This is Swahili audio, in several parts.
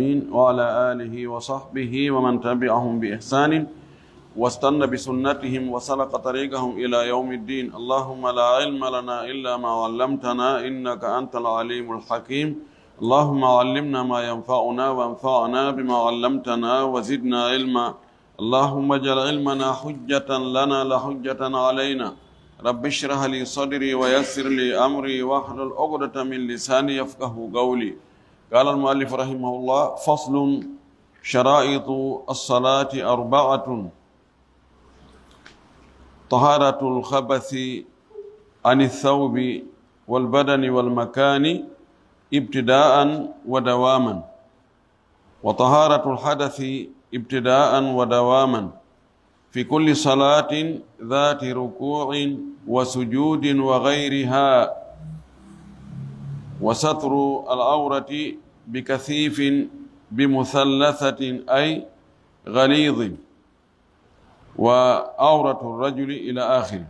المسلمين وعلى آله وصحبه ومن تبعهم بإحسان واستنى بسنتهم وسلق طريقهم إلى يوم الدين اللهم لا علم لنا إلا ما علمتنا إنك أنت العليم الحكيم اللهم علمنا ما ينفعنا وانفعنا بما علمتنا وزدنا علما اللهم اجعل علمنا حجة لنا لا حجة علينا رب اشرح لي صدري ويسر لي أمري واحلل عقدة من لساني يفقه قولي قال المؤلف رحمه الله فصل شرائط الصلاة أربعة طهارة الخبث عن الثوب والبدن والمكان ابتداء ودواما وطهارة الحدث ابتداء ودواما في كل صلاة ذات ركوع وسجود وغيرها وستر العورة بكثيف بمثلثة أي غليظ وعورة الرجل إلى آخره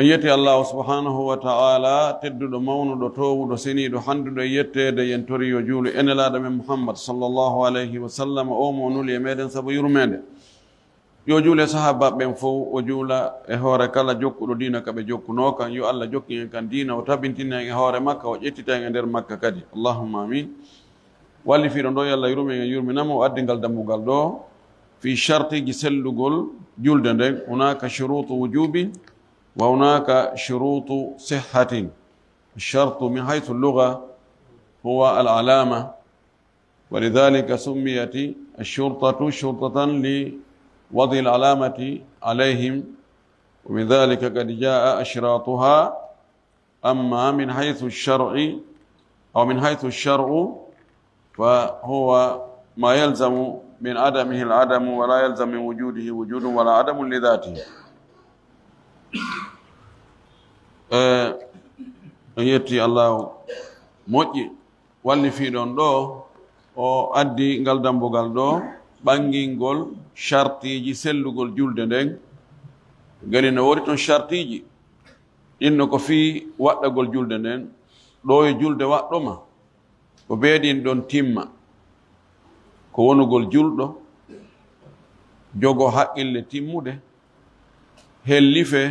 ايتي الله سبحانه وتعالى تدو مون دو توو دو سيني دو حندو دو يتي دو ينتوري يجول ان لا محمد صلى الله عليه وسلم او مونول يمدن سبو يرمدن yo juule sahaba ɓen fof o juula e hoore kala jokkuɗo diina ka ɓe jokkuno kan yo allah jokki en kan diina o tabintina en e hoore makka o ƴettita en e nder makka kadi allahumma amin wallifiɗo ɗo yo allah yurmi en yurminama o addingal dammugal ɗo fi chartiji sellugol julde nden hunaka shurutu wujubi wa hunaka shurutu sihhatin الشرط من حيث اللغة هو العلامة ولذلك سميت الشرطة شرطة ل وضع العلامة عليهم ومن ذلك قد جاء أشراطها أما من حيث الشرع أو من حيث الشرع فهو ما يلزم من عدمه العدم ولا يلزم من وجوده وجود ولا عدم لذاته أه، أيتي yetti allahu moƴƴi wallifiiɗon ɗo o addi ngal dambugal ɗo ɓangingol chartiji sellugol julde nden gani no wori toon chartiji ɗinno ko fii waɗɗagol julde nden ɗo e julde waɗɗoma ko beeɗin ɗon timma ko wonugol julɗo jogo haqqille timmude hellife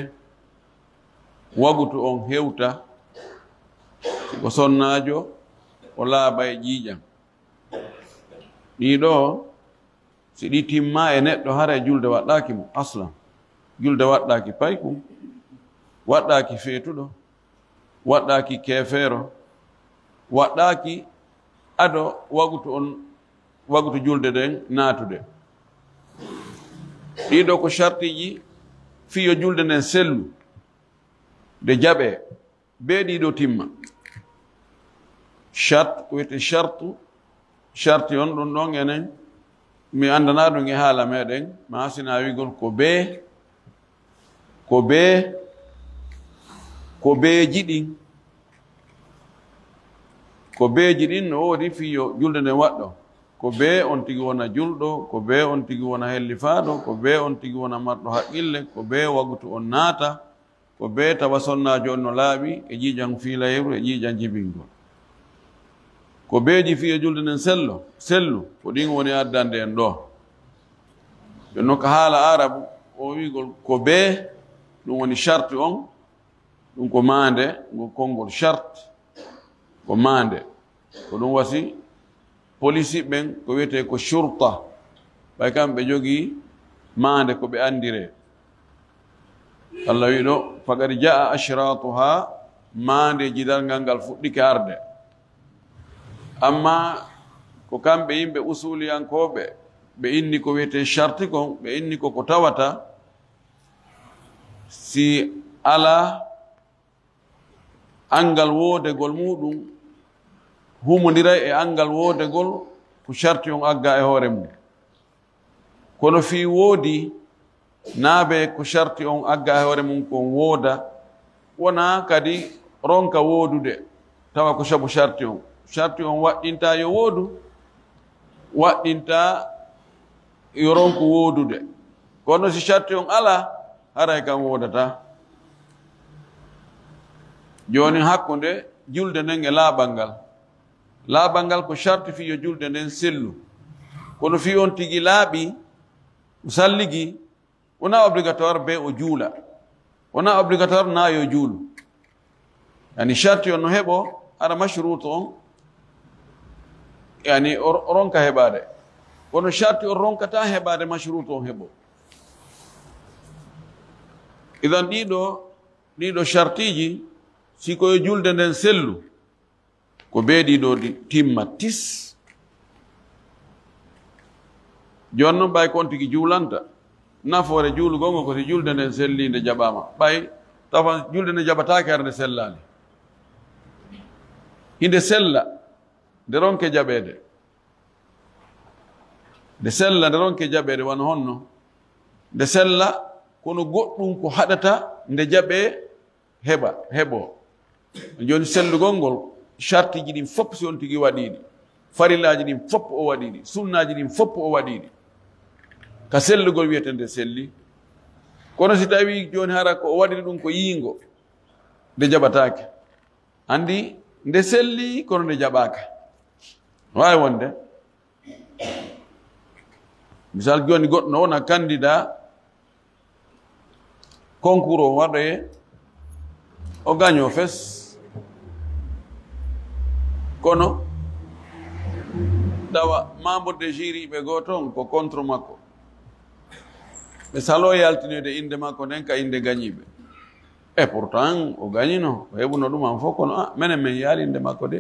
wagutu on hewta ko sonnaajo o laaba e ƴiiƴam ɗiɗo si ɗi timma e neɗɗo hara e julde waɗɗaaki mo aslan julde waɗɗaaki paykum waɗɗaaki feetuɗo waɗɗaaki keefeero waɗɗaaki ado wagutu on wagutu julde nden naatude ɗiɗo ko chartiji fiyo julde nden sellu nde jaɓee bee ɗiɗo timma chart ko wiyete chartu charti on ɗum ɗon enen mi andana ɗum e haala meɗen ma hasina wigol ko be ko be ko beeji ɗin ko beeji ɗin no woodi fiyo julde nden waɗɗo ko be on tigi wona julɗo ko be on tigi wona hellifaaɗo ko be on tigi wona marɗo haqqille ko be wagutu on naata ko be tawa sonnaajo on no laaɓi e jiijan fiilayeru e jiijan jibingol ko beeji fi e julde sello sellu ko ɗin woni addande en ɗo jon noon ko haala arabu o ko woni on ɗum ko maande ngo konngol charte ko ko wasi polisi ɓen ko wiyete ko churta ɓay kamɓe jogii maande ko ɓe anndire allah wi ɗo faqad jaa ashratuha maandeji dalngal ngal fuɗɗike arde amma ko kamɓe yimɓe usuliyankoɓe ɓe inni ko wiyete charti kon ɓe inni ko ko tawata si ala angal woodegol muɗum humodiray e angal woodegol ko charti on agga e hoore mum kono fi woodi naabe ko charti on agga e hoore mum kon wooda wona kadi ronka woodude tawa ko sabu charti on sharti on waɗɗinta yo woodu waɗɗinta yo ronku woodude kono si sharti on ala haray kam woodata joni hakkunde julde nden e laaɓal ngal laaɓal ngal ko sharti fi yo julde nden sellu kono fi on tigi laaɓi salligi wona obligatoire be o juula wona obligatoire na yo juulu yani sharti on no heɓo ara mashruto on yani o ronka heɓade kono charti o ronkata heɓade mashrut on heɓo idan ɗiɗo ɗiɗo chartiji sikoye julde nden sellu ko be ɗiɗo timma tis joni noon ɓay kon tigi juulanta nafoore juulugongo kosi julde nden sellinde jaɓama ɓay tawa julde nde jaɓatake arde sellali hinde sella nde ronke jaɓeede nde sella nde ronke jaɓeede wona honno nde sella kono goɗɗum ko haɗata nde jaɓee heɓa heɓoo jooni sellugol ngol charte ji ɗin fop si on tigi waɗiiɗi farillaaji ɗin fop o waɗiiɗi sunnaaji ɗin fop o waɗiiɗi ka sellugol wiyete nde selli kono si tawii jooni hara ko o waɗiri ɗum ko yiingo nde jaɓataake anndi nde sellii kono nde jaɓaaka wawi wonde misal joni goɗɗo wona candidat concours o waɗoye o gaño fes kono tawa membre de jury ɓe go toon ko contre makko ɓe salo yaltinede inde makko nden ka inde gañiɓe e pourtant o gañino o heɓuno ɗuman fof kono a ah, menen min yaali inde makko de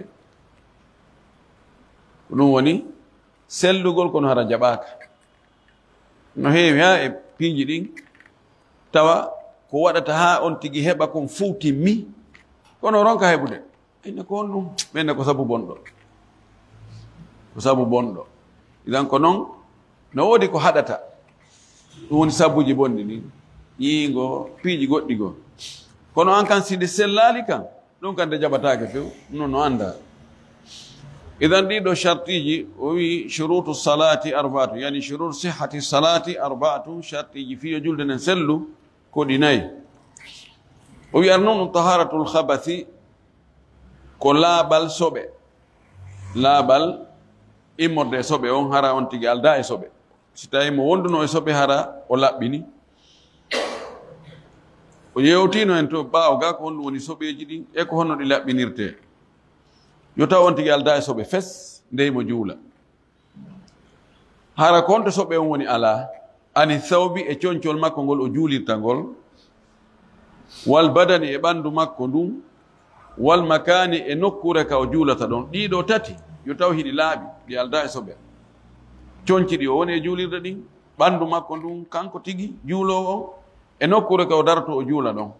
ɗum woni sellugol kono hara jaɓaka no heewi ha e piiji ɗin tawa ko waɗata ha on tigi heɓa kon fuu timmi kono ronka heɓude ayna ko on ɗum ɓenne ko sabu bonɗo ko sabu bonɗo idan ko noon no woodi ko haɗata ɗum woni sabuji bonɗi ɗin yiingo piiji goɗɗi goo kono an kan siɗi sellali kan ɗum kan nde jaɓatake few non no anda idan ɗiɗo chartiji o wi surutu salati arbatu yani surut sihati salati arbatu chartiji fiyo julde nen sellu ko ɗi nayi o wi ar noon ɗum taharatul habathi ko laaɓal soɓe laaɓal immorde e soɓe on hara on tigi alda e soɓe si tawi mo wonduno e soɓe hara o laɓɓini o yewtino hen to ɓawga ko honɗum woni soɓeji ɗi e ko honno ɗi laɓɓinirte yo taw on tigi alda e soɓe fes mo juula hara konto soɓe on woni alaa ani thawbi e chonchol makko ngol o juulirta ngol wal badani e ɓanndu makko ndun wal makani e nokkure ka o juulata ɗon dido tati yo taw hiɗi laaɓi ɗi alda e soɓe ɗi o woni e juulirde ɗin ɓanndu makko ndun kanko tigi juulowo o e nokkure ka o darto o juula ɗon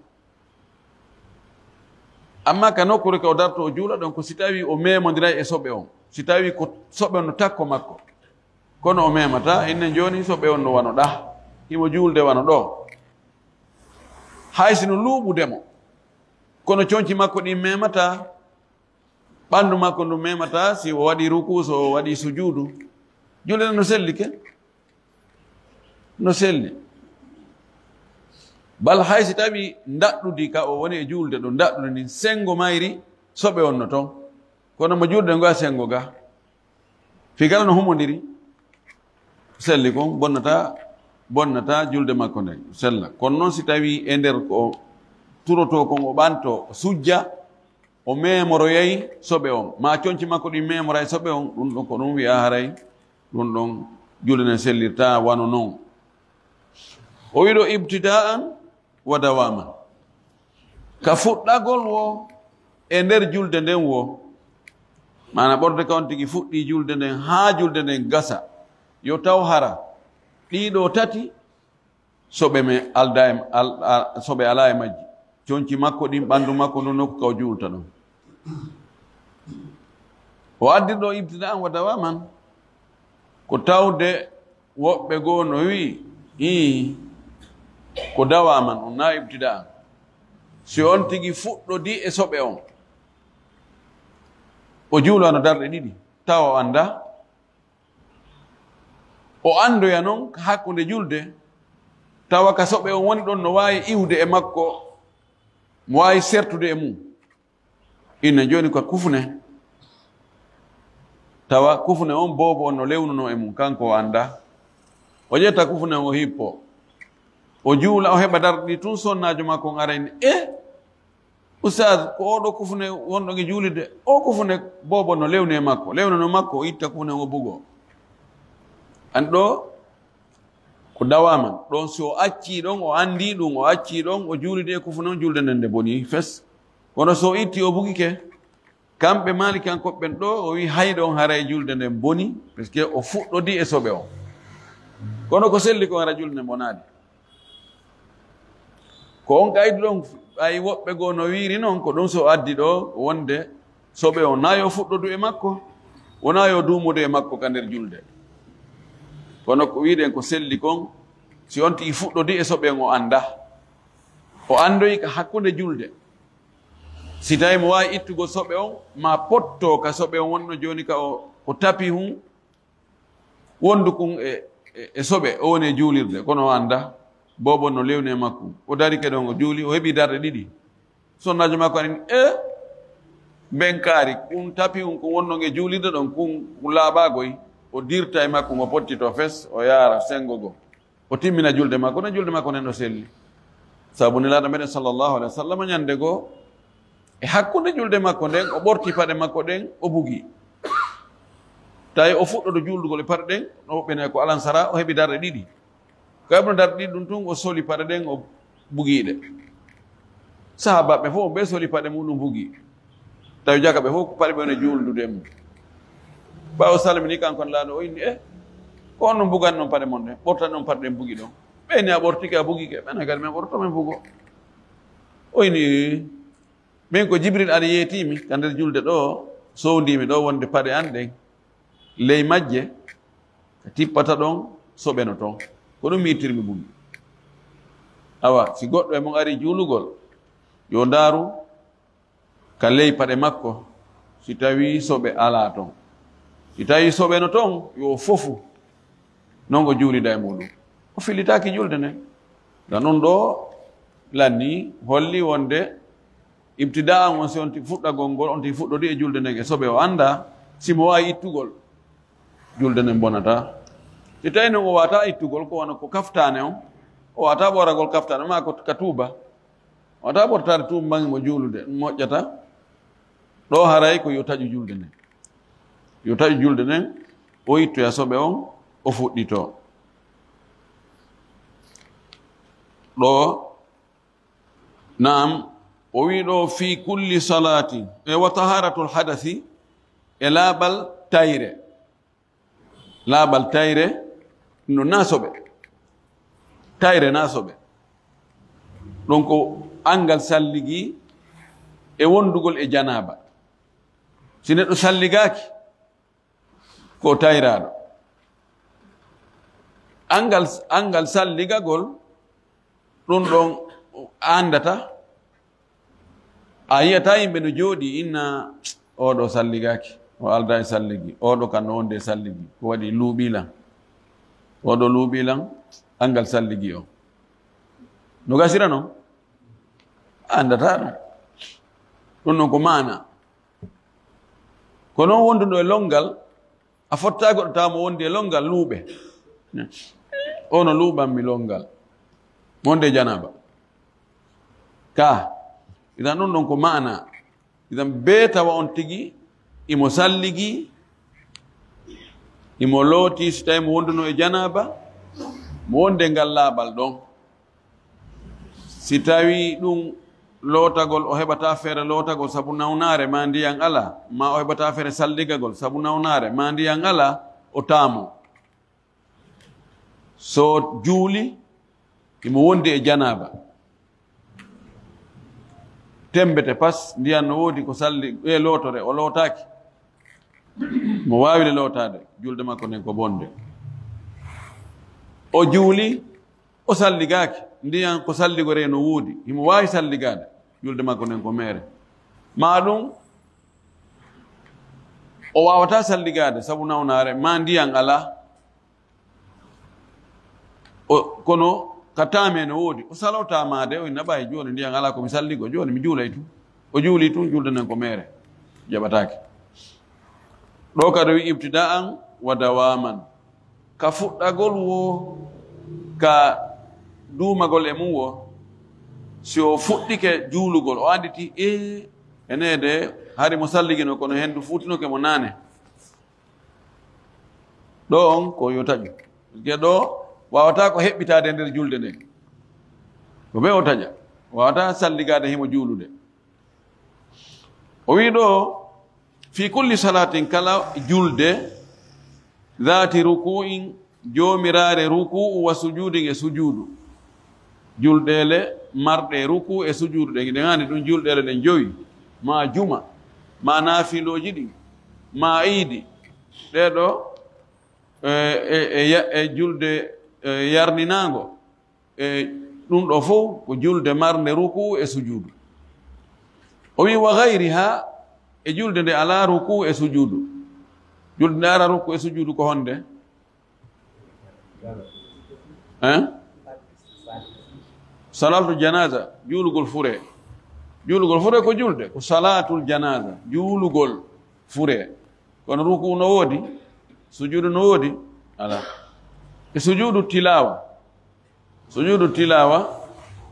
amma ka nokkure ka o darto o juula ɗon ko si tawi o memodira e soɓe on si tawi ko soɓe no takko makko kono o memata innen joni soɓe on no wanoɗa himo juulde wano ɗo haysino luuɓudemo kono coñci makko ɗin memata ɓanndu makko ndu memata si o waɗi ruku so o waɗi sujuudu no selli ke no selli bal hay si tawi ndaɗɗudi ka o woni e juulde ɗo ndaɗɗude ndin sengo mayri soɓe wonno toon kono mo juulde ngoya sengo ga fi kala no humodiri selli kon bonnata bonnata julde makko nden sella kono noon si tawi e nder ko turoto kon o ɓanto o sujja o memoroyayi soɓe on ma coñci makko ɗi memora e soɓe on ɗum ɗon ko ɗum wiya haray ɗum ɗon julde nden sellirta wano noon o wiɗo ibtida an wa dawama ka fuɗɗagol wo e nder julde nden wo mana ɓorde ka on tigi fuɗɗi julde nden haa julde nden gasa yo taw hara ɗiɗo tati soɓe me alda e soɓe ala e majji conci makko ɗin ɓanndu makko non nokku kaw o juulta ɗon o ɗo ibtida an wadawa man ko tawde woɓɓe goo no wi'i i ko dawaman man on na ibtida si on tigi fuɗɗo di e soɓe on o juulano darɗe ɗiɗi tawa o annda o anndoya noon hakkunde julde tawa ka soɓe on woni ɗon no waawi iwde e makko mo waawi sertude e mum inne jooni ko kufne tawa kufne on boobo on no lewnuno e mum kanko o annda o ƴetta kufne o hippoo o juula o heɓa darɗi tun sonnajo makko arani e ustad ko oɗo eh, kufune wonɗo ge juulide o kufune bobo no lewne makko no makko o itta kufune o bugo an ɗo ko dawaman ɗon so o acci ɗon o andi ɗum o acci ɗon o juulide e kufune on julde nden nde boni fes kono so o itti o bugi ke kamɓe malikankoɓɓen ɗo o wi hayɗo on hara e julde nden boni par ce que o fuɗɗodi e soɓe o kono ko selli ko hara julde nden ko on gayd ɗon ay woɓɓe goo no wiiri noon ko ɗum so addi ɗo wonde soɓe o na yo fuɗɗodu e makko wona yo duumudu e makko ka nder julde kono ko wiiɗen ko selli kon si on tigi fuɗɗodi e soɓen o annda o andoyi ka hakkunde julde si tawi mo waawi ittugo soɓe on ma potto ka soɓe on wonno jooni ka o ko tapi hun wondu kun e, e, e soɓe o woni e juulirde kono o annda bobo no lewne makko o dari ke o juuli o heɓi darde ɗiɗi sonnajo makko anin e benkaari ɗum tapi um ko wonno nge juulide ɗon kun goy o dirta e makko ngo pottito fes o yaara sengo go o timmina julde makko ne julde makko nen o selli sabu nelaɗo meɗen sallllahu alih wa sallam ñande goo e hakkunde julde makko nden o ɓorti paɗe makko ɗen o bugi tawi o fuɗɗo do juuldugol e paɗe ɗen no woɓɓene ko alansara o heɓi darde ɗiɗi kaymo darɗi ɗum tun o soli paɗe ɗen o sahabat, sahabaɓe fof on oh, ɓe soli paɗe bugi tawi jaka ɓe fof paɗe ɓe wone juuldude e mum ɓawo salmini kankon laaɗo o inni e ko on ɗum num noon paɗe mon num ɓortan ɗon paɗe ɗen bugi ɗon ɓeyni eh, a ɓortike a bugi ke ɓen kadi min ɓorto min bugo o oh, inni min ko jibril aɗa yeetimi ka nder julde ɗo sowdimi ɗo wonde paɗe an ley majje ka tippata ɗon soɓeno toon kono miitirmi ɗum awa si goddo e mon ari juulugol yo ndaaru ka ley paɗe makko si tawi sobe alaa ton si tawi sobe no ton yo fofu nongo o juulida e muɗum o filitaki julde ne ga noon ɗo lanni holli wonde ibtida an on si onti fuɗɗagol ngol fuddo di e julde nden e sobe o annda simo waawi ittugol julde nden bonata titayno o wata ittugol ko wona ko kaftane o o wata ɓoragol kaftane ma ko katuba tuba o wata ɓortade tumbange mo juulude mo jata ɗo haray ko yo taƴu julde nden yo taƴu julde nden o yittoya soɓe on o fuddito do nam o wi ɗo fi kulli salati e wa al hadathi e laabal tayre laabal tayre no nasobe taire nasobe donc angal salligi e wondugol e janaba sine do salligaki ko tairado angal angal salligagol don don andata ayata imbe no jodi inna odo salligaki o alda e salligi odo kanonde salligi ko wadi lubila oɗo luuɓilan angal salligi o no gasira noon andata ɗum ɗum noon ko mana ko noon wonduno e longal a fottaa goɗɗo tawa mo wondi e longal luuɓe Ono no mi longal wonde janaba ka idan non ɗon ko mana idan bee tawa on tigi imo salligi imo looti so tawi mo wonduno e janaba mo wonde ngal laaɓal ɗon si tawi ɗum lootagol o heɓata feere lootagol sabu nawnaare ma ndiyan ala ma o heɓata feere salligagol sabu nawnaare ma ndiyan ala o taamo so juuli imo wondi e janaba tembete pas ndiyan no woodi ko salli e eh, lootore o lootaaki mo wawi le lotade julde makko nden ko bonde o juuli o salligaki ndiyan ko salligore no wuudi himo wawi salligade julde makko nden ko mere maɗum o wawata salligade sabu nawnare ma ndiyan ala o kono ka tame no wodi o salawtamade o naɓa e joni ndiyan ala komi salligo joni mi juulay tu o juuli tu julde nden ko mere jaɓatake ɗaukar wi ibtida'an wa dawaman ka fuɗɗagol wo ka duumagol e mum wo si o fuɗɗike juulugol o anditi e ene de hari mo salligino kono henndu fuutinoke mo naane ɗo on ko yo taƴu parce ɗo wawata ko heɓɓitaade nder juulde nde ko ɓe o taƴa wawata salligaade himo juulude o wii ɗoo fi kulli salatin kala julde dati ruku'in jomirare ruku'u wa sujudin e sujudu julɗele marɗe ruku e sujudu ɗe ɗe gani ɗum julɗele ɗen joyi ma juma ma nafiloji ɗi ma iidi ɗeɗo e e e, e julde e, yarninago e ɗum ɗo fo ko julde marde ruku e sujudu o wi wa gayriha e julde nde ala ruku e sujudu julde nde ala ruku e sujudu ko honde hein salatul janaza julugol fure julugol fure ko julde ko salatul janaza julugol fure kono ruku no wodi sujudu no wodi ala e sujudu tilawa sujudu tilawa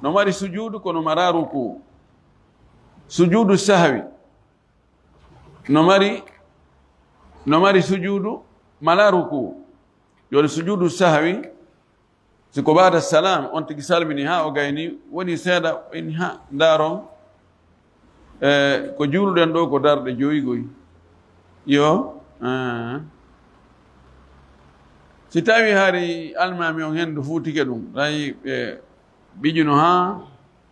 no mari sujudu kono mararuku sujudu sahwi no mari no mari sujudu mala ruku yole sujudu sahwi siko baada salam on tigi salmini ha o gayni woni seeɗa en ha daro e ko juuluɗen do ko darɗe joyigoy yo si tawi haari almami on hendu fuu tike ɗum tawi ɓe ɓijuno ha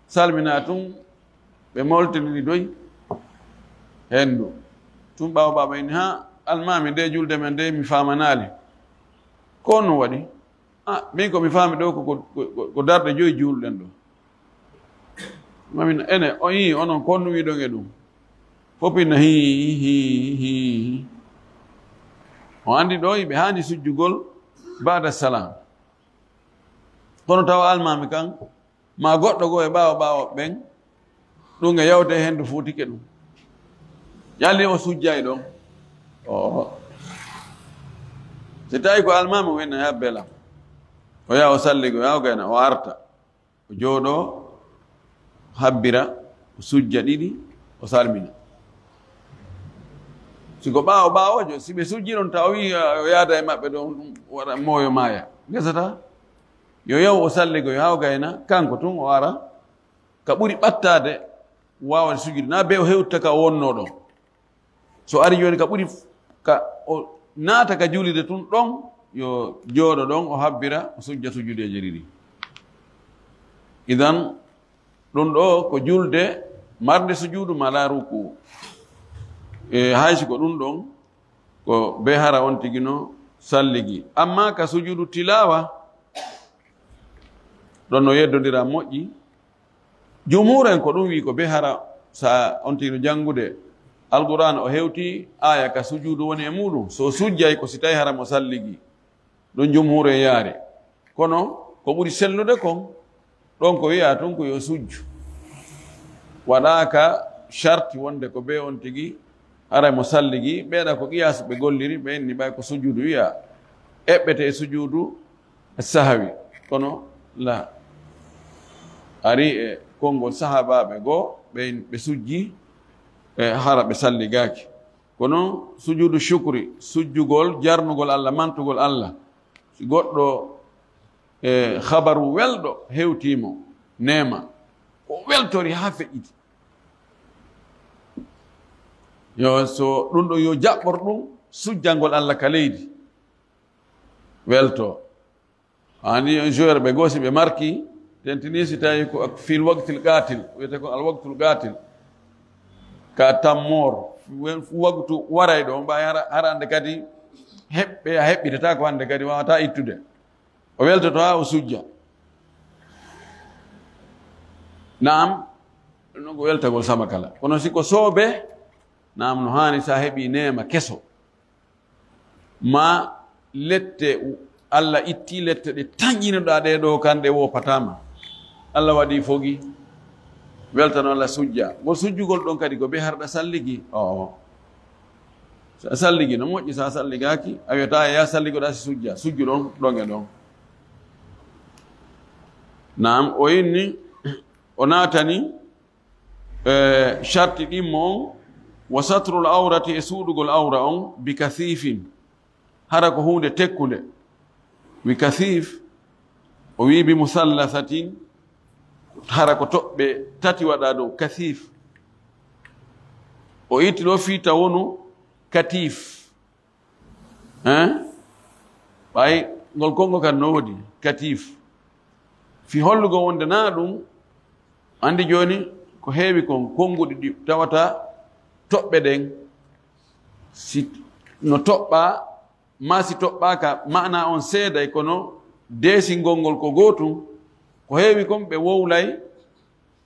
salmina tun ɓe moltinini doy hendu tun ɓawa baba en ha almami de julde men de mi famanali ko non waɗi a min komi faami ɗo ko darde joyi julɗen ɗo mamin ene on yi onon konnuwi ɗon e ɗum fopina hi hi hi o anndi ɗo yiɓe haani sujjugol bada salam kono tawa almami kan ma goɗɗo goo e ɓaawa ɓaawo ɓen ɗum e yawte henndu fuutike ɗum yalni o sujjay ɗon o oh. si tawi ko almami winna ya belam o yaha o salligo yawgayna o arta o jooɗo habbira o sujja ɗiɗi o salmina siko o ɓaawojo si ɓe sujji ɗon taw wi o yaada e maɓɓe ɗon ɗum waɗa moyo maaya gesata yo yaw o salligo yo hawgayna kanko tun o ara ka ɓuri ɓattade wawa sujjude na be o hewtta ka wonno ɗon so ari yoni ka ɓuri ka o naata ka julide tun ɗon yo jooɗo ɗon o habbira o sujja sujude ɗiɗi e idan ɗum ɗo ko julde marde sujudu mala ruku e haysi ko ɗum ɗon ko be hara on tigino salligi amma ka sujudu tilawa ɗon no yeddodira moƴƴi jumuren ko ɗum wi ko be hara sa on tigino jangude alquran o hewti aya ka sujudu woni e muɗum so sujjay ko si tawi hara mo salligi ɗo jumhuru e yaare kono ko ɓuri sellude kon ɗon ko wiya tun ko yo sujju waɗaka charti wonde ko be on tigui ara mo salligi ɓeeɗa ko qiyasu ɓe golliri ɓe enni ɓay ko sujudu wiya eɓɓete e sujudu sahawi kono la ari e konngol sahabaɓe goo ɓe sujji Eh, haraɓe salligaaki kono sujudu sukri sujjugol jarnugol alla mantugol alla si goɗɗo e eh, habaru weldo hewtimo nema o weltori ha feƴƴiti yo so ɗum ɗo yo jaɓɓor ɗum sujjangol allah ka leydi welto ani joueur ɓe goosi ɓe marki tentini si tawi ko fil waqtil qatil wete ko al waqtul qatil ka tammoro wagtu waray ɗo mba har hande kadi heɓɓe a heɓɓitata ko hande kadi wawata ittude o weltoto ha o sujja naam ɗum noon ko weltagol sama kala kono siko soobe naam no hani sa heeɓi nema keso ma lette allah itti lette ɗe taƴƴinoɗa ɗe ɗo kan wopatama allah waɗi fogi weltano allah sujja mo sujjugol ɗon kadi ko be harɗa salligi oo so a salligi no moƴƴi so a salligaki a wiyata ya salligoɗa si sujja sujju ɗon ɗon e ɗon nam o yinni o naatani charti e, ɗimmo on wa satrul awrati e suuɗugol awra on bi kathifin hara ko hunde tekkunde wi kathif o wi bi musallasatin hara ko toɓɓe tati waɗa dow kathif o yitino fiita wonu katif hein eh? ngol kongo kan no woodi katif fi hollugo wonde na ɗum anndi jooni ko heewi kon konnguɗi ɗi tawata toɓɓe ɗen si no toɓɓa ma si toɓɓaka mana on seeday kono deesingol ngol ko gootum ko heewi kon ɓe wowlay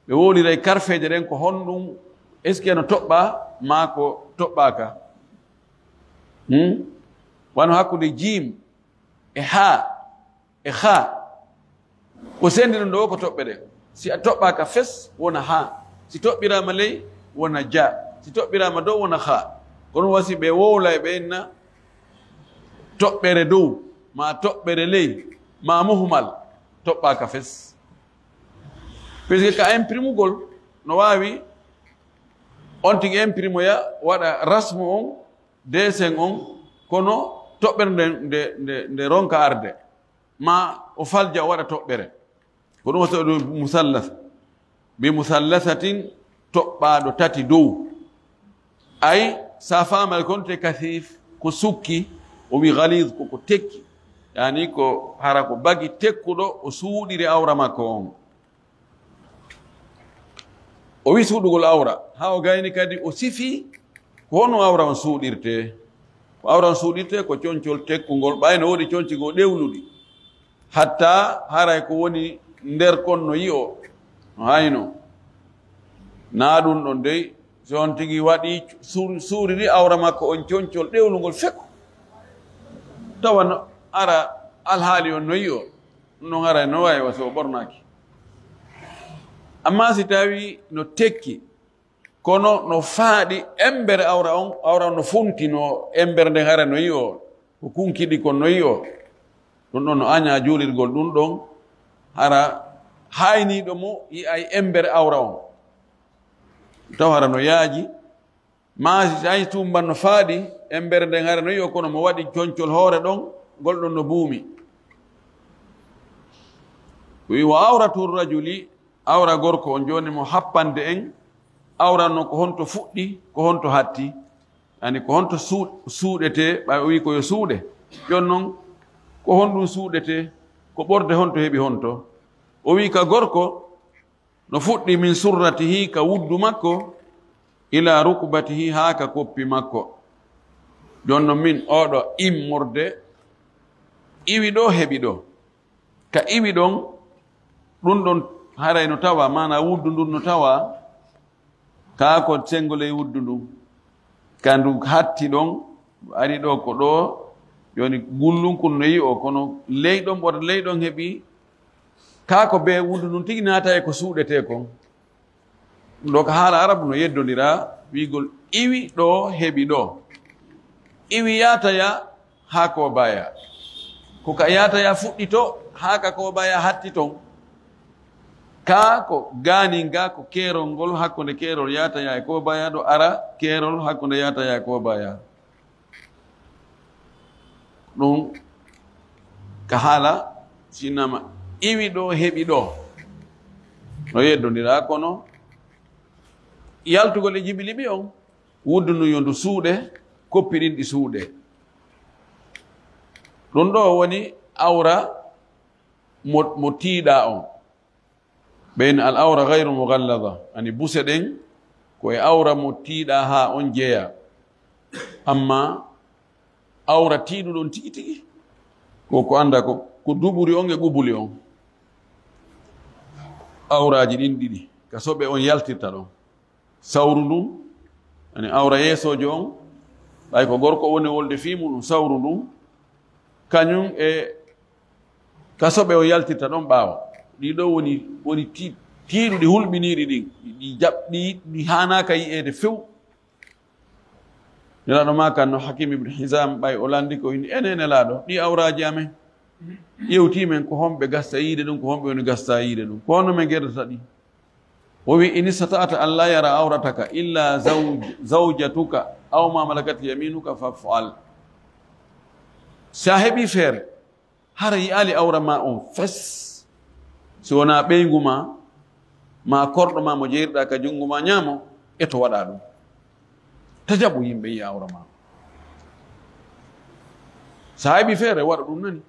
ɓe wowliray karfeje ɗen ko honɗum est ce que no toɓɓa ma ko toɓɓaka hmm? wano hakkude jim e ha e ha ko sendi ɗum ɗo wo ko toɓɓe ɗen si a toɓɓaka fes wona ha si toɓɓirama ley wona ja si toɓɓirama dow wona ha ko ɗum wasi ɓe wowla ɓenna toɓɓere dow ma toɓɓere ley ma muhmal toɓɓaka fes puisque ka en primugol no wawi on tigui en primoya waɗa rasmu on desen on kono toɓɓere nde nde nde nde ronka arde ma o falja o waɗa toɓɓere ko ɗum wasa ɗum musallas bi musallasatin toɓɓaɗo tati dow ay sa famal konte kasif ko sukki o wi ko koko tekki yani ko hara ko bagi tekkuɗo o suuɗiri awra makko on o wi suuɗugol awra haa o gayni kadi o sifi ko hono awra on suuɗirte ko awra on suuɗirte ko concol tekkugol no woodi conci goo ɗewluɗi hatta haray ko woni nder kon no yi o no hayno naa ɗum ɗon dey so on tigi waɗi suuriri awra makko on concol ɗewlugol fekko no ara alhaali on no yi o ɗum ɗon haray no wawi wa so o amma si tawi no tekki kono no faaɗi embere awra on awra no funti no embere nden hara noyi o ko kunkiɗi ko noyi o ɗum ɗon no aña juulirgol ɗum ɗon hara hayniɗo mo yi'ay embere awra on taw hara no yaaji maasi tawi tumban no faaɗi embere nden hara noyi o kono mo waɗi coñcol hoore ɗon ɗon no buumi wi wa awratu rajuli awra gorko on joni mo happande en no ko honto fuddi ko honto hatti ani ko honto suuɗete ɓay o wi koyo suuɗe jon noon ko honɗum suudete ko ɓorde honto heɓi honto o wi ka gorko no fuɗɗi min surratihi ka wuddu makko ila rukbatihi haa ka koppi makko jon noon min oɗo immorde iwi ɗo heɓi ɗo ka iwi ɗon ɗum ɗon hara ino tawa maana wuddu no tawa kaako ko sengoley wuddu ndu hatti don ari do ko do yoni gullun no yi o kono leydon bor leydon hebi kaa ko be wuddu ndun tigi naata e ko suuɗete kon ɗum ɗo ko haala arabu no yeddodira wiigol iwi do hebi do iwi yataya haa kobaya ko ka yataya fuɗɗi to haka ko baya hatti ton kaako ganinga ko kerol ngol hakkunde kerol yata yaa e koo bayaaɗo ara kerol hakkunde yata yaa e koo bayaaɗo ɗum ka haala sinnama iwi ɗo heɓi ɗo no yeddondiraa kono yaltugol e jibiliɓi on wuddunu yondu suuɗe koppiɗin ɗi suuɗe ɗum ɗo woni awra mo tiiɗa on ɓen al awra gayru mugallada ani buse ɗen e awra mo tiiɗa ha on jeeya amma awra tiiɗuɗon tigi tigi ko ko anda ko ko duburi on e ɓubuli on awraji ɗin ɗiɗi ka soɓe on yaltirta ɗon sawru ndun ani awra yeesojo on ɓay ko gorko woni wolde fimuɗum sawru ndun kañum e ka soɓe on yaltirta ɗon ɓaawa ɗiɗo woni woni tiiɗu ɗi hulɓiniri ɗin ɗi jaɓɗi ɗi hanaka yi'ede few nelaɗo ma kan no hakim ibne hisam ɓay o landi ko yini ene nelaɗo ɗi awraji amen ƴewtimen ko homɓe gasta yiide ɗum ko homɓe woni gasta yiide ɗum ko no men gerdata ɗi o wi ini sata'ata allah yara awrataka illa zawjatuka aw ma malakat yaminuka fafal sa heɓi feere hara yiyali awra ma on fes si wona ɓeygu ma ma korɗo ma mo jeyirɗa ka junngo ma ñaamo e to waɗa ɗum tajabu yimɓe yi awra ma so hayɓi feere waɗa ɗum nani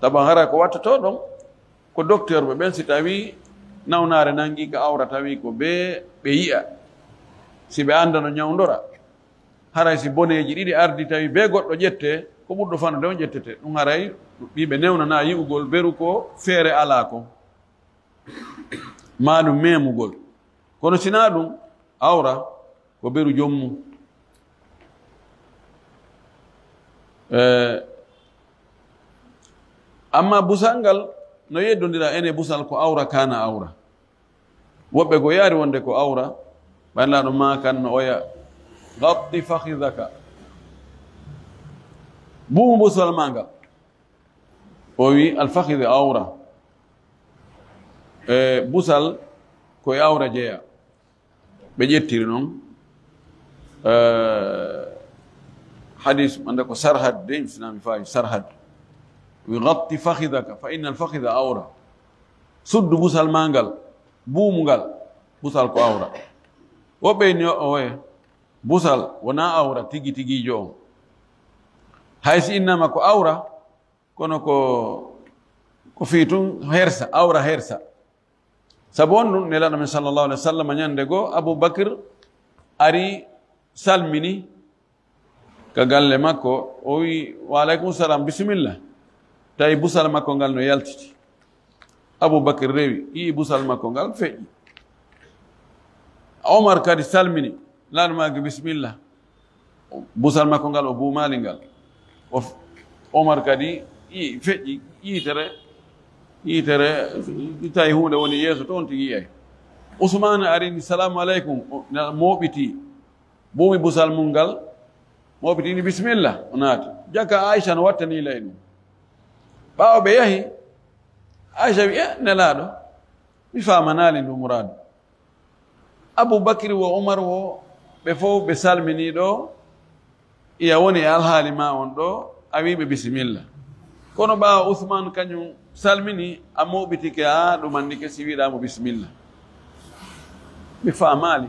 taba hara ko wattoto ɗon ko docteur ɓe ɓen si tawi nawnaare nangi ka awra tawi ko be ɓe yi'a si ɓe annda no ñawdora haray si boneeji ɗiɗi ardi tawi be goɗɗo ƴette ko ɓurɗo fanude on ƴettete ɗum haray ɓiɓe newnana yi'ugol beru ko feere alaa ko ma memugol kono sina ɗum awra ko beru jommum eh, amma busal ngal no yeddodira ene busal ko awra kana awra woɓɓe ko yaari wonde ko awra ɓanlaɗo ma kan no oya غط فخذك بومبوس المانغا وي الفخذ اورا e busal koye awra jeeya ɓe ƴettiri noon hadis anda ko sarhad de sinami fayi sarhad wi gatti fahidaka fa inna alfahida awra suddu busal ma ngal buumu ngal busal ko awra woɓɓeyni o oye busal wona awra tigi tigiijo on hay si innama ko awra kono ko ko fii tun hersa awra hersa sabu won ɗum nelaɗo men sallllahu alih w sallam ñande goo aboubacre ari salmini ka galle makko o wi wa aleykum salam bisimilla tawi busal makko ngal no yaltiti aboubacre rewi yii busal makko ngal feƴƴi omar kadi salmini lan maagi bisimilla busalma ko ngal o buumali ngal o omar kadi feƴƴi yiitere yiitere tawi hunde woni yeeso toon tigi yiyay usmane arini salamu aleykum mooɓiti buumi busal mum ngal mooɓitini bisimilla o naati jaka aicha no watta ni lay ɗum ɓaawo ɓe yahi aicha wi e nelaaɗo mi faamanali ndu muradu aboubacry wo omar wo ɓe fof ɓe salminiiɗo iya woni alhaali ma on ɗo a wiiɓe bisimilla kono ɓaawa ousmane kañum salmini a moɓitike a ɗumannike si wiɗamo bisimilla ɓe faamaali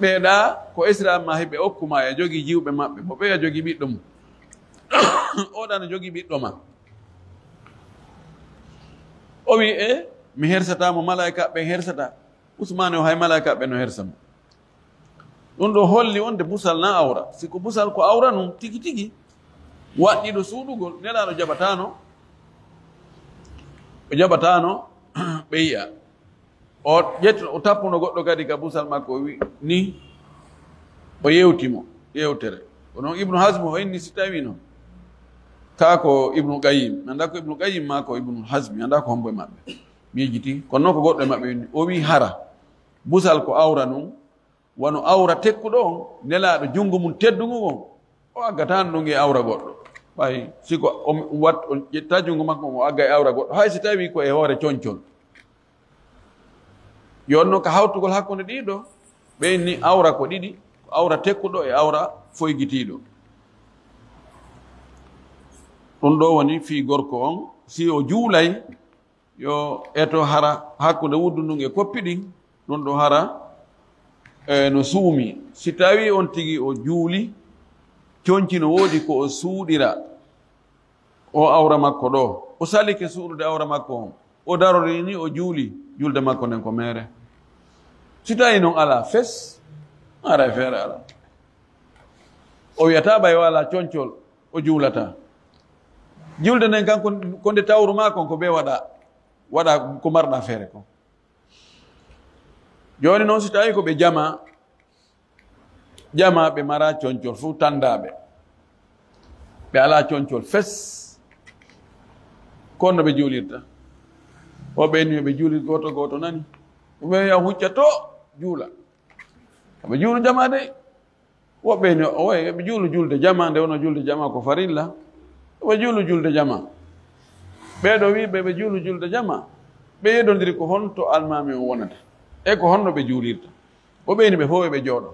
ɓeeɗa ko islam ma heɓe okkuma e jogii jiwɓe maɓɓe bo ɓeya jogii ɓiɗɗo mum oɗano jogii ɓiɗɗo ma o wi e mi hersatamo malaika ɓe hersata ousmane o hay malaika ɓe no hersamo ɗum ɗo holli wonde busal na awra siko busal ko awra num tigi tigi ɗo suuɗugol nelaɗo jaɓatano o jaɓatano ɓeya o ƴetto o tappuno goɗɗo kadi ka busal makko o wi ni o yewtimo yewtere ko noon ibnu hasme o henni si tawi noon kaa ko ibnu qayim mi annda ko ibnu qayim ma ko ibnu hasme mi annda ko hombo e maɓɓe mi yejjiti kono noon ko goɗɗo e maɓɓe winni o wi hara busal ko awra num wano awra tekkuɗo on nelaaɗo junngo mum teddungu ngon o aggatan ɗum e awra goɗɗo ɓay siko wat o ƴetta junngo makko o agga e awra goɗɗo hay so tawi ko e hoore concol yon noon ka hawtugol hakkunde ɗiɗo ɓeyni awra ko ɗiɗi ko awra tekkuɗo e awra foygitiiɗo ɗum ɗo woni fii gorko on si o juulay yo eto hara hakkunde wuddu ndun e koppi ɗin ɗum ɗo hara E no suumi si tawi on tigi o juuli conci no woodi ko o suuɗira o awra makko ɗo o salike suuɗude awra makko on o darori ni o juuli julde makko nden ko mere si tawi noon alaa fes ara e feere alaa o wiyata ɓay o alaa concol o juulata julde nden kan ko nde tawru ma kon ko ɓe waɗa waɗa ko marɗa feere kon joni noon si tawi ko ɓe jama jama ɓe mara coñcol fuu tandaɓe ɓe ala coñcol fes kon no ɓe juulirta oɓe ni ɓe juulir goto goto nani ɓe ya hucca to juula ɓe juulu jama de woɓɓe ni oy ɓe juulu julde jama nde wono julde jama ko farilla ɓe juulu julde jama ɓeɗo wiɓe ɓe juulu julde jama ɓe yedodiri ko honto almami o wonata e ko honno ɓe juulirta o ɓeyni ɓe fof eɓe jooɗo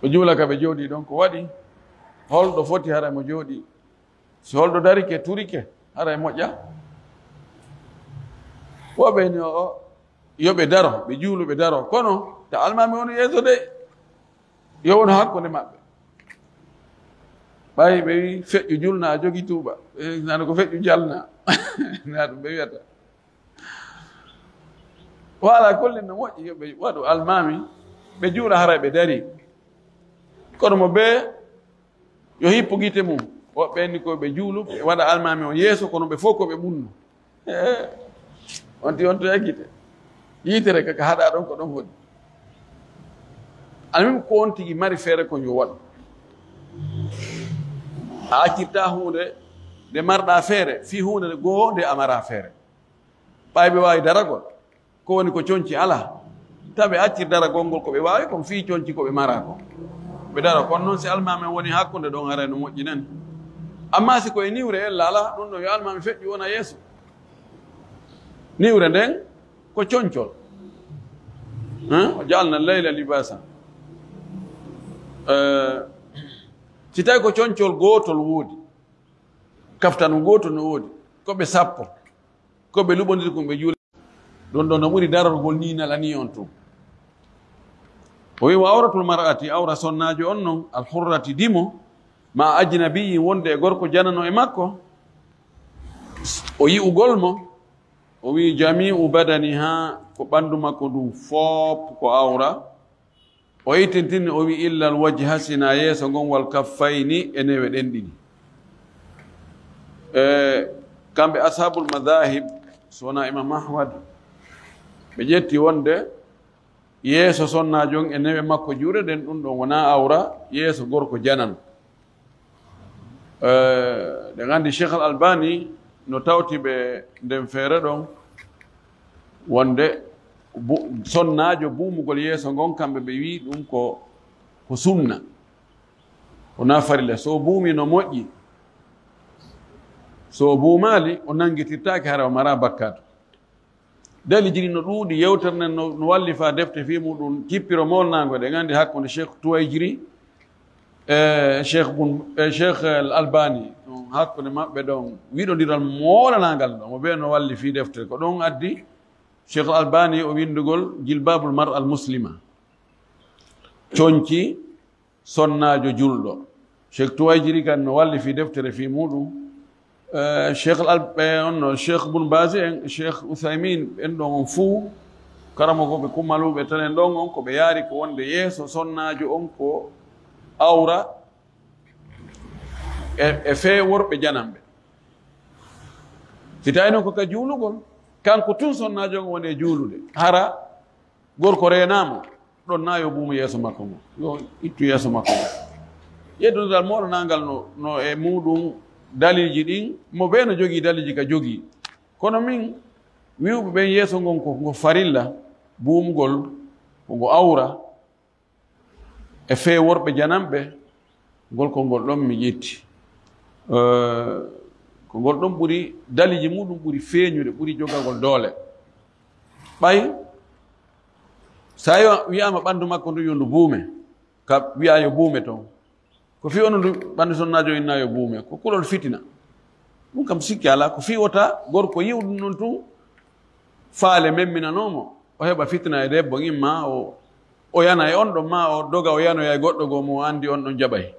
ɓe juula ka ɓe jooɗi ɗon ko waɗi holɗo foti hara mo jooɗi so holɗo darike turike hara e moƴƴa o ɓeyni o yo ɓe daro ɓe juulu ɓe daro kono ta almami woni yeeso de yo won hakkunde maɓɓe ɓayi ɓe wi feƴƴu julna a jogii tuuba eh, nano ko feƴƴu jalna na ɗum ɓe wa ala kulli min wajhi waɗo almami ɓe juula haray ɓe dari kono mo ɓe yo hippo gite mum woɓɓe anndi koye ɓe juulu ɓe waɗa almami on yeeso kono ɓe fof ko ɓe ɓunno eh, on ti on to yakkite yiitere kaka haɗa ɗon ko ɗon hoɗi almim ko on tigi mari feere kon yo waɗu a accirta huunde nde marɗa feere fi huunde nde goho nde amara feere ɓay ɓe waawi daragol ko woni eh, ko conci ala taɓe dara gonngol ko ɓe waawi kon fii conci ko ɓe mara ko ɓe dara kono noon si almamen woni hakkunde ɗon ara no moƴƴi nani amma si koye niwre ella laala ɗum ɗon yo almami feƴƴi wona yeeso niwre nden ko concol o jaalna leyla libasa si tawi ko concol gootol woodi kaftanu gootol no woodi ko ɓe sappo ko ɓe luɓondiri kum ɓe juula ɗon ɗo no ɓuri darorgol ni nalani on tun o wi wa awratul mar'ati awra sonnajo on noon alhurrati dimo ma ajnabiyin wonde e gorko janano e makko o yi'ugol mo o wi jami'u badani ha ko ɓandu makko ndum fop ko awra o yitintini o wi illa l wajha sina yeeso wal kaffayni e newe ɗen e eh, kamɓe ashabul madahib sowona imam ahmad ɓe ƴetti wonde yeeso sonnaajo on e newe makko juure ɗen ɗum ɗon wonaa awra yeeso gorko janan ɗe eh, gandi cheikh al albani no tawti ɓe nden feere ɗon wonde sonnaajo buumugol yeeso ngon kamɓe ɓe wii ɗum ko ko sunna wona farile so buumi no moƴƴi so buumaali o nanngitittaake hara o mara bakkatu dali dalijiri no duudi yewtere no wallifa defte fi mudun kipiro mo nango de nganndi hakkunde cheikh jiri e cheikh bun e cheikh l albani ɗum hakkunde maɓɓe ɗon wiɗodiral moolanaangal ɗo mo ɓe no walli fi ko ɗon addi cheikh albani o windugol jilbabul mar al muslima coñci sonnaajo julɗo cheikh touwayjiri kan no walli fi fi muɗum Uh, sheikh al onno eh, sheikh bun basi en eh, sheikh uthaymin en ɗon on fuu karamo ko ɓe kummaluɓe tan en ɗon on ko ɓe yaari ko wonde yeeso sonnajo on ko awra e, e fee worɓe jananɓe si tawi noon ko ka juulugol kanko tun sonnajo on woni e juulude hara gorko renama ɗon na yo buumo yeeso makko ngo yo ittu yeeso makko ngo yeddodal moɗo nangal no, no e muɗum daliji ɗin mo ɓe no jogii daliji ka jogii kono min wiwɓe ɓen yeeso ngon ko farilla buumugol ko ngo awra e fee worɓe jananɓe ngol ko ngol ɗon mi yetti ee, ko ngol ɗon ɓuri daliji muɗum ɓuri feeñude ɓuri jogagol doole ɓay so tawi wiyama ɓanndu makko ndu yo ndu buume ka wiya yo buume toon ko fi onon ɓanndu toon naajo innayo buume ko kulol fitina mun kam sikki ala ko fi wota gorko yiwɗum noon tu faale memminanoomo o heɓa fitina e debbo in ma o o yana e on ɗon ma o doga o yanoya e goɗɗo goo mo anndi on ɗon jaɓay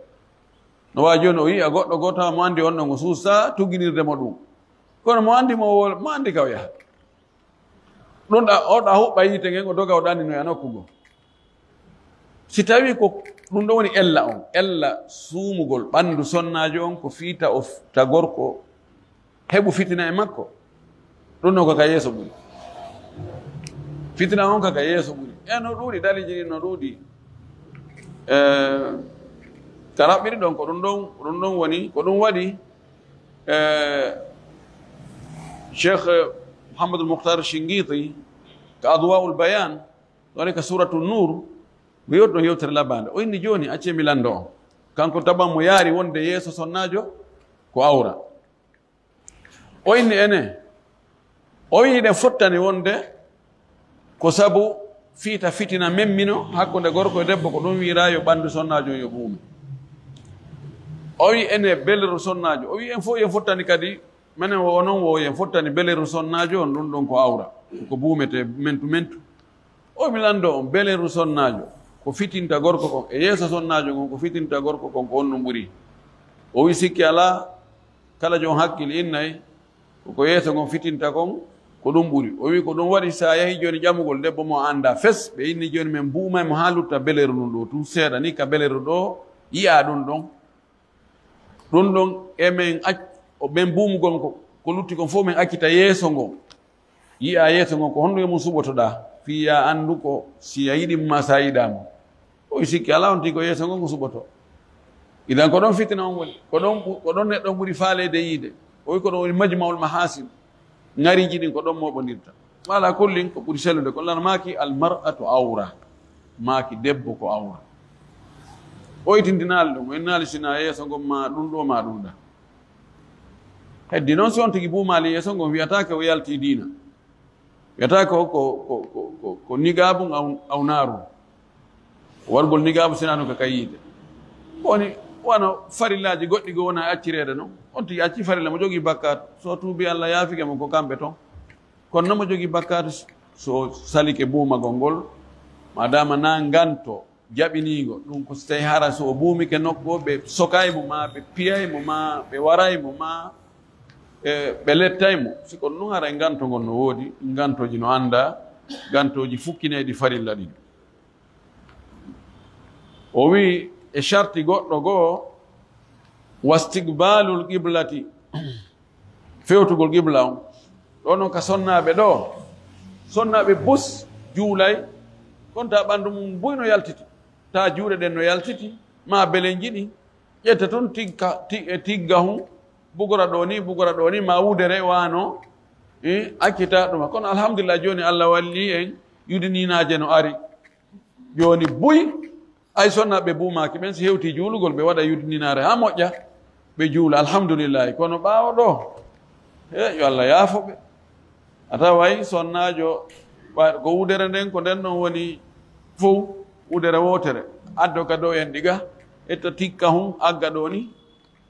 no waawi jooni o yi'a goɗɗo goo tawa mo anndi on ɗon o susa tuginirde mo ɗum kono mo anndi mo mo anndi ka o yaha ɗon ɗa oɗa huɓɓa yiite ngen o doga o ɗanni no yanokku goo si tawi ko ɗum ɗo woni ella on ella suumugol ɓanndu sonnaajo on ko fiita o ta gorko heɓu fitina e makko ɗum ɗon kaka yeeso ɓuri fitina on kaka yeeso ɓuri e no ɗuuɗi daliji ɗin no ɗuuɗi taraɓɓiri ɗon ko ɗum ɗon ɗum ɗon woni ko ɗum waɗi cheikh mouhamadou mouhtar chingiti ko adwaul bayan ɗo woni ko suratu nour ko yewɗo yewtere labade o inni joni acce milando o kanko taban mo yaari wonde yeeso sonnajo ko awra o inni ene o wiiɗen fottani wonde ko sabu fiita fitina memmino hakkunde gorko e debbo ko ɗum wira yo ɓandu sonnajo yo ɓuumi o wi ene beleru sonnajo o wi en fof yen fottani kadi manen o noon wo yen fottani beleru sonnajo on ɗum ɗon ko awra ko ɓuumete mentu mentu o milando on beleru sonnajo ko fitinta gorko kon e yeesa sonnaajo ko fitinta gorko kon ko on no o wi sikki ala kala jon hakkille innayi koko yeeso ngon fitinta kon ko ɗum ɓuri o wi ko ɗum waɗi sa yahi joni jamugol debbo mo anda fes ɓe inni joni min mbuumay mo haa lutta beleru ndun ɗo tun seeɗa ni ka beleru ɗo yiya ɗum ɗon ɗum ɗon e min mbuumugol ko lutti kon fof min accita yeeso ngon yi'a yeeso ngon ko honɗum e mum suɓotoɗa piya ko si a yiɗimma sa o oy sikki ala on tiko yeeso ngon suboto suɓoto idan ko ɗon fitina on woni ko ɗon ko don buri faale de yiide o ko don woni majmaul mahasin ngari ɗin ko mo bonirta wala kullin ko ɓuuri sellude ko lana maaki mar'atu awra maaki debbo ko awra oytindinaali ɗum en sina yeeso ngon ma ɗum do ma ɗum da heddi noon si on tigi buumaali yeeso ngon wiyatake o yalti diina yataka ko ko ko ko ko nigabu au naru wargol nigabu sinanu ka kayide woni wano farillaji goddi go wona accirede noon on to acci farilla mo jogii bakkat so tubi allah yaafike mo ko kambe toon kono noon mo jogi bakkatu so salike buumagol ngol madama na nganto jaɓiniigo ɗum ko so tawi hara so o ke nokko be sokay sokaymo ma piyay mo ma waray mo ma e ɓe lettaymo siko nu hara e nganto ngon no woodi ngantoji no annda gantoji fukkineeɗi farilla ɗin o wii e charti goɗɗo goo wastigbalul qiblati fewtugol qibla on ɗo noon ka sonnaaɓe ɗo sonnaaɓe bus juulay kon ta ɓanndu mum buy no yaltiti taa juuɗe ɗen no yaltiti ma belel jiɗi ƴetta toon tigga tigga hun bugura ɗo ni bugura ɗo ni ma wudere waano e eh, akkita ɗuma kono alhamdulillah joni allah walli en yudininaje no ari joni buy ay sonnaɓe bumaki ɓen so hewti juulugol ɓe waɗa yudininare ha moƴƴa ɓe juula alhamdulillahi kono ɓawo ɗo e yo allah yaafo ɓe a taway sonnajo ko wudere nden ko nden ɗon woni fo wudere wotere addo ka ɗo en ɗiga etta tikka hum agga ɗo ni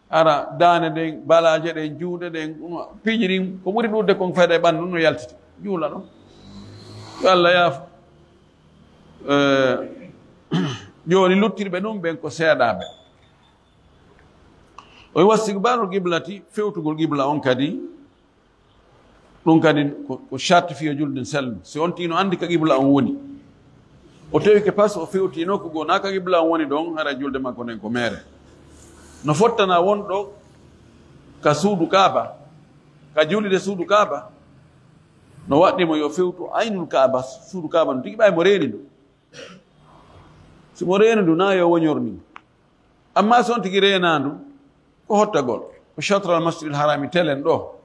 ara daane ɗen balaje ɗen juuɗe ɗen um, piiji ɗin ko ɓuri ɗurde kon fayda e ɓanndu no yaltiti juula ɗon yo allah yaafa eh, jooni luttirɓe ɗum ɓen ko seeɗaaɓe o wi wastigbaru giblati fewtugol gibla on kadi ɗum kadi ko charte fiya julde sellu si on tino anndi ka gibla on woni o tewi ke pas o fewtino ko goo naa ka gibla on woni ɗon hara julde makko nden ko meere no fottana wonɗo ka suudu kaaba ka juulide suudu kaaba no waɗɗimo yo fewtu aynul kaaba suudu kaaba no tigi ɓawi mo reeni ndu somo reeni ndu na yo woñorni amma so on tigi reenandu ko hottagol ko chatral masjidil harami telen ɗo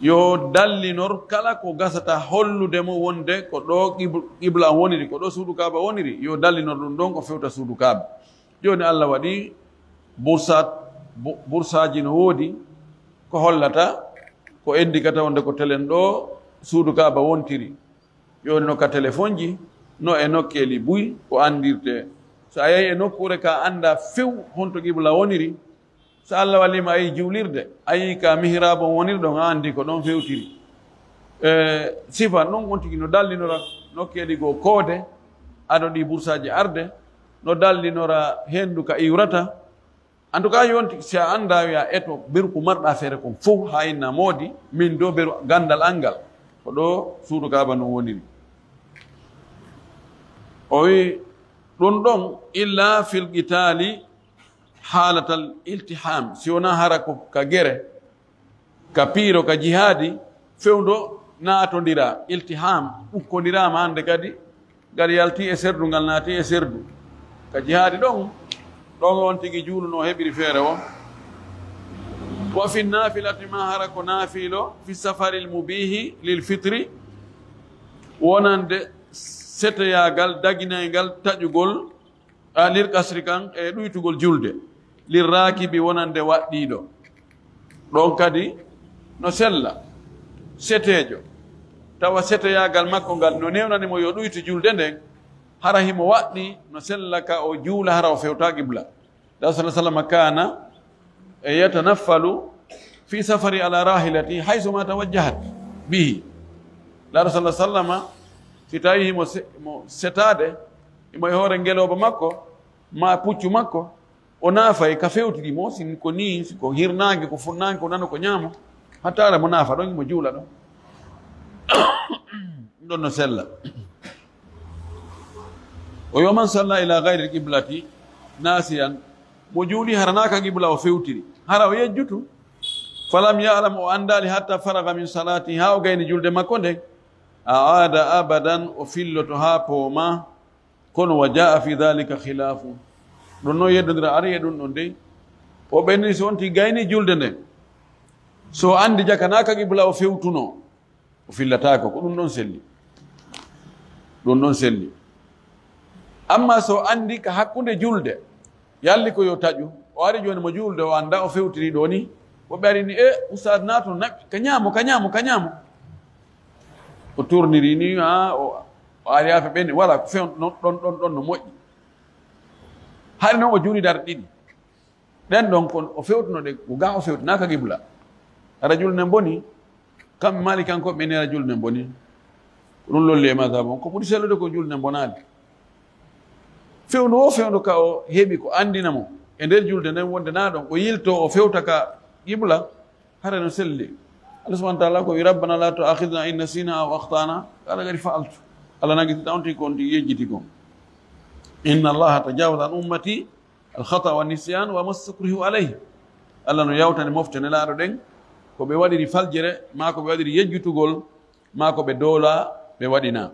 yo dallinor kala ko gasata hollude mo wonde ko ɗo qibla woniri ko ɗo suudu kaaba woniri yo dallinor ɗum ɗon ko fewta suudu kaaba joni allah waɗi bursat bursaji no woodi ko hollata ko kata wonde ko telen do suudu kaaba wontiri ƴoni nokka téléphone ji no e nokkeeli buy ko andirte so a yehi e nokkure ka annda few honto gibla woniri so allah wallima a yi jiwlirde a ka mihirabon woniri ɗon andi ko ɗon fewtiri e sifa noon on no dallinora nokkeeli goo koode aɗo ɗi bursaji arde no dallinora hendu ka iwrata en tout cas yonti si a anndawi a eto beru ko marɗa feere kon fof hayna moodi min do beru ganndal an ngal ko ɗo suudu kaaba no woniri o wi ɗum ɗon illa fil qitali haalatal iltiham si wona hara ko ka gere ka piiro ka jihaadi fewndo naatondira iltiham ɓukkondirama hannde kadi ngal yalti e serdu ngal naati e serdu ka jihaadi ɗon ɗon on tigi juuluno heɓiri feere o wa fi nafilati ma hara ko naafiilo fi safari l mubihi lil fitri wonande setoyagal daguinayngal taƴugol a lir kasri kan e ɗuytugol julde lir rakibi wonande waɗɗiɗo ɗon kadi no sella setejo tawa setoyagal makko ngal no newnanimo yo ɗuytu julde nden hara himo waɗɗi no sella ka o juula hara o fewta gibla da sa sallam kana e eh, yatanaffalu fi safari ala rahilati ma tawajjahat bihi laaɗo sa sallama si tawi himo mo setade imo e hoore ngelooba makko ma puccu makko o e ka mo sin ko ni ko hirnaange ko funnaange ko nano ko ñaamo hattare mo naafa ɗon imo juula ɗon ɗon no sella ويوما صلى إلى غير القبلة ناسيا مجولي هرناك قبلة وفيوتري هرا ويجتو فلم يعلم أن حتى فرغ من هاو وغين جلد ما كنت أعاد أبدا وفلتها بوما كن وجاء في ذلك خلاف دونو يدندر أري يدنون دي وبين سونتي غين جلد دي so andi jaka naka gibla o fewtuno o fillatako ko ɗum ɗon selli ɗum amma so andi ka hakkunde julde yalli ko yo taju o ari joni mo julde o anda o fewtiri do ni eh, o ni e ustad nato na ka ñaamo ka ñaamo ka ñaamo o tourniri ni ha o ari afa ben wala ko fewn don don don no moji hari noon o juri dar ɗiɗi den don kon o de ko ga o ka gibla ara ne boni kam mali kankoɓe ni rajul ne boni ko lolle ma da bon ko selo sellude ko julne bonali fewnu o fewnu ka o heɓi ko andina mo e nder julde nden wonde na ɗon o yilto o fewta ka qibla hara no selli allah subahana taala ko wi rabbana la to ahidna in nasina aw ahtana ala gadi faaltu allah nagiti ɗawnti ko onti yejjiti kon inna allaha tajawada an ummati alhata wa nisyan wa mastakrihu alayhi allah no yawtani moftene laaɗo ɗen ko ɓe waɗiri faljere ma ko ɓe waɗiri yejjutugol ma ko ɓe dowla ɓe waɗina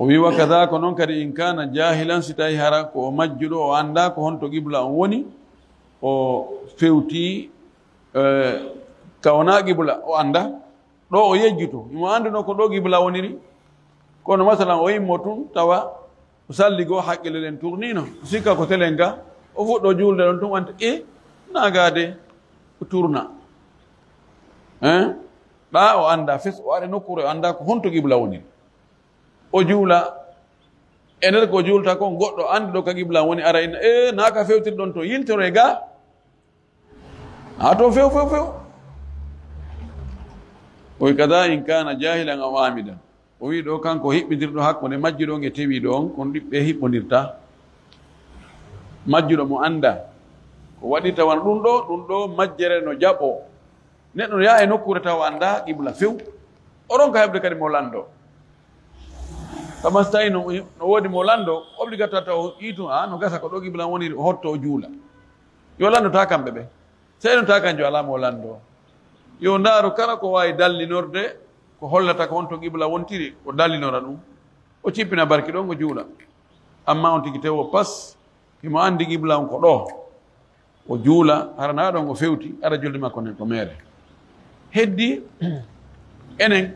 o wi wa ko noon kadi in kana jahilan si tawi hara ko o majjuɗo o anda ko honto gibla on woni o fewti eh, ka gibla o anda ɗo o yejjito imo anduno ko ɗo gibla woniri kono masalan o yimmo tun tawa o salli goo haqqille ɗen tournino sikka ko telen ga o fuɗɗo julde ɗon tun wante e eh, nagade o tourna ɗa eh? o anda fes o are nokkure o anda ko honto gibla woniri o juula e nder ko juulta kon goɗɗo anndi ɗo kagibla woni ara inna e eh, naaka ka fewtiri ɗon to yiltoro e ga haa to few few few o wi kada in kana jahilan aw amidan o wi ɗo kanko hiɓɓidirɗo hakkunde majji on e tewiɗo on kon ɗiɓɓe hiɓɓodirta majjuɗo mo annda ko waɗi tawan ɗum ɗo ɗum ɗo majjere no jaɓo neɗɗo no yaha e nokkure tawa annda qibla few oɗon ka heɓde kadi mo lanɗo tamastai no woodi mo lanndo obligato taw itu an ah, no gasa ko ɗogi woni hotto juula yo lanndota kamɓe no seynota kanjo alaa mo lanndo yo ndaaru kala ko waawi dallinorde ko hollata ko wonto gibla wontiri o dallinora dum o cippina barki ɗon o juula amma on tigi tewo pas himo anndi gibla on ko do o juula harana do o fewti ara julde makko nden ko mere heddi enen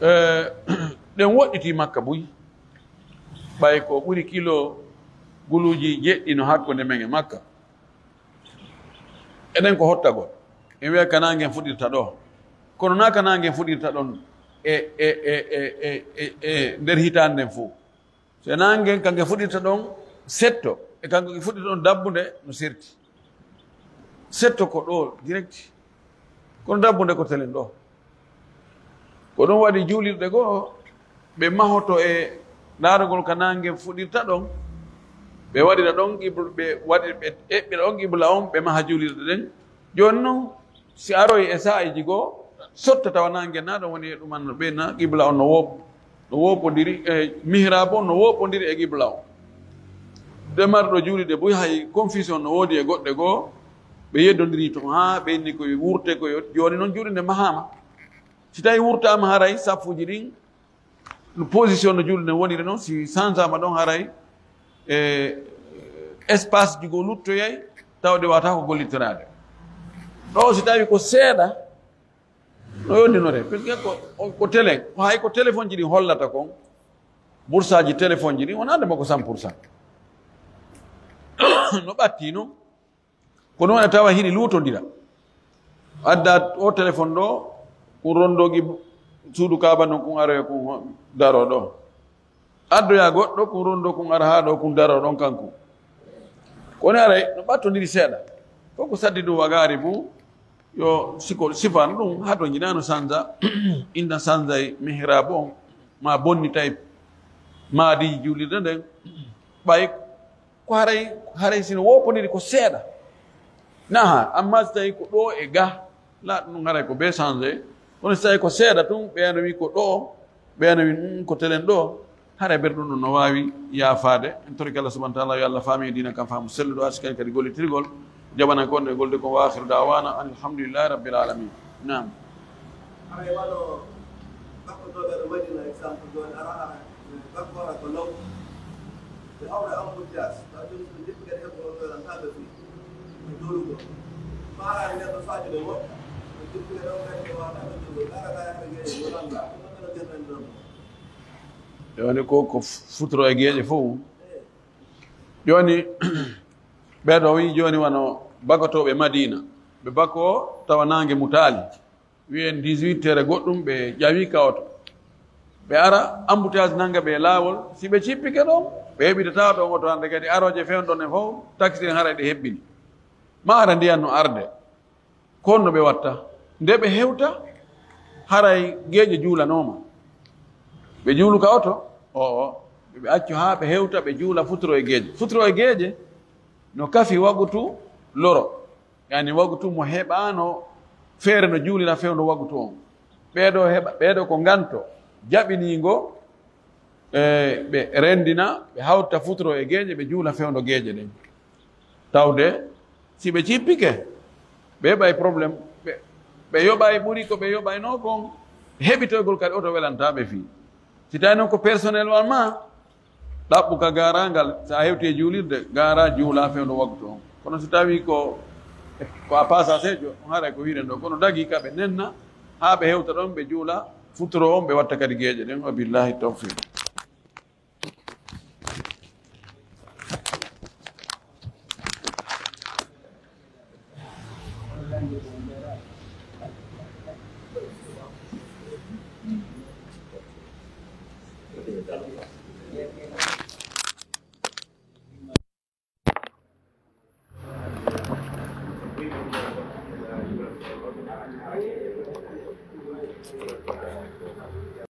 eh, ɗen woɗɗiti makka buyi ɓay ko ɓuri kilo guluji jeɗɗi no hakkunde men e makka eɗen ko hottagol en wiya kanangen fuɗirta ɗo kono na kanangen fuɗirta ɗon e e, e e e e e nder hitanden fuu so nangen kanke fuɗirta ɗon setto e kanko ke fuɗirta ɗon dabbude no sirti setto ko ɗo direct kono dabbude ko telen ɗo ko ɗum waɗi juulirɗe goo ɓe mahoto e laarugol ka nange fuɗirta ɗon ɓe waɗira ɗon ɓe waɗi ɓe eɓɓira ɗon qibla on ɓe maha julirde ɗen jooni noon si aroyi e sa'iji e goo sotta tawa nange na ɗon woni e ɗuman ɓe na qibla on no woop no woopodiri e mihrab on no woopodiri e qibla on demarɗo juulide boy hay confusion no woodi e goɗɗe goo ɓe yeddodiri toon haa ɓeyni koye wurte koye jooni noon juulide mahama si tawi wurtama haray sapfuji ɗin no position no julde nden woniri noon si changema ɗon haray e espace ji go luttoyay tawde wata ko gollitoraade ɗo si tawi ko seeɗa no yonndinore puisque ko télé hay ko téléphone ji ɗi hollata kon boursaji téléphone ji ɗi wona ndema ko 100 pourcent no ɓattino ko ɗum waɗa tawa hiɗi luutodira adda o téléphone ɗo ko rondogi suudu kaaba non kon aroye ko daro ɗo addoya goɗɗo kuronɗo kun ara ha ɗo kun daro ɗon kanko koni aray no ɓattodiri seeɗa foko saddi ɗum wagari bo yo siko sifan ɗum ha to jinano sanza inda sanza ma bonni type, ma di e maadiji julirɗe nden ɓay ko haray haray sino wopodiri ko seeɗa naha amma so tawi ko ɗo e ga laaɗo ɗum haray ko be sanza e kono so tawi ko seeɗa tun ɓeyano wi ko ɗo بأن من كتلن دو هر بردون نواوي يا فاده ان تريك الله سبحانه وتعالى يالله فامي دينا كان فهم سل دو اسكن كدي غولي تري غول جبانا كون غول دكم واخر دعوانا ان الحمد لله رب العالمين نعم أنا أقول لك أن أنا أقول لك أن أنا أقول لك أن أنا أقول لك أن أنا أقول لك أن أنا أقول لك أن أنا أقول لك أن أنا أقول لك أن أنا أقول لك أن أنا أقول لك أن أنا أقول لك أن أنا أقول لك أن أنا أقول لك أن أنا أقول لك أن أنا أقول لك أن أنا yoni ko ko futoro geeƴe fof joni ɓeɗo wi joni wano bagotoɓe madina be bako tawa nangue mutali wiyen 18 tere goddum be jawi kawoto be ara ambutaz nanga be laawol si ɓe cippike be bi tata do oto ande kadi aroje fewɗon ne fof taxi hara de hebbini ma ara ndiyan no arde kon no watta nde be hewta haray geeƴe juulanoma ɓe juuluka ka oto oo ɓe accu haa ɓe hewta ɓe juula futuro e geeje futuro e geeje no kafi wagutu loro yani wagutu mo heɓaano feere no juulira fewndo wagutu on ɓeeɗo heɓa ɓeeɗo ko nganto jaɓiniingo e eh, ɓe renndina ɓe hawtta futuro e geeje ɓe juula feewndo geeje ɗen tawde si ɓe cippike ɓe heɓa e probléme ɓe yoɓa e ɓuri ko ɓe yoɓa e noo kon heɓitoygol kadi oto welantaa ɓe fii sitayno ko personnel wal ma ɗaɓɓu ka garangal so a hewti e juulirde gara juula fewndo wagtu on kono so tawi ko ko a pasa sejo on haray ko wiren ɗo kono dagi ka ɓe nenna haa ɓe hewta ɗon ɓe juula futoro on ɓe watta kadi geeƴe ɗen wabillahi tawfiq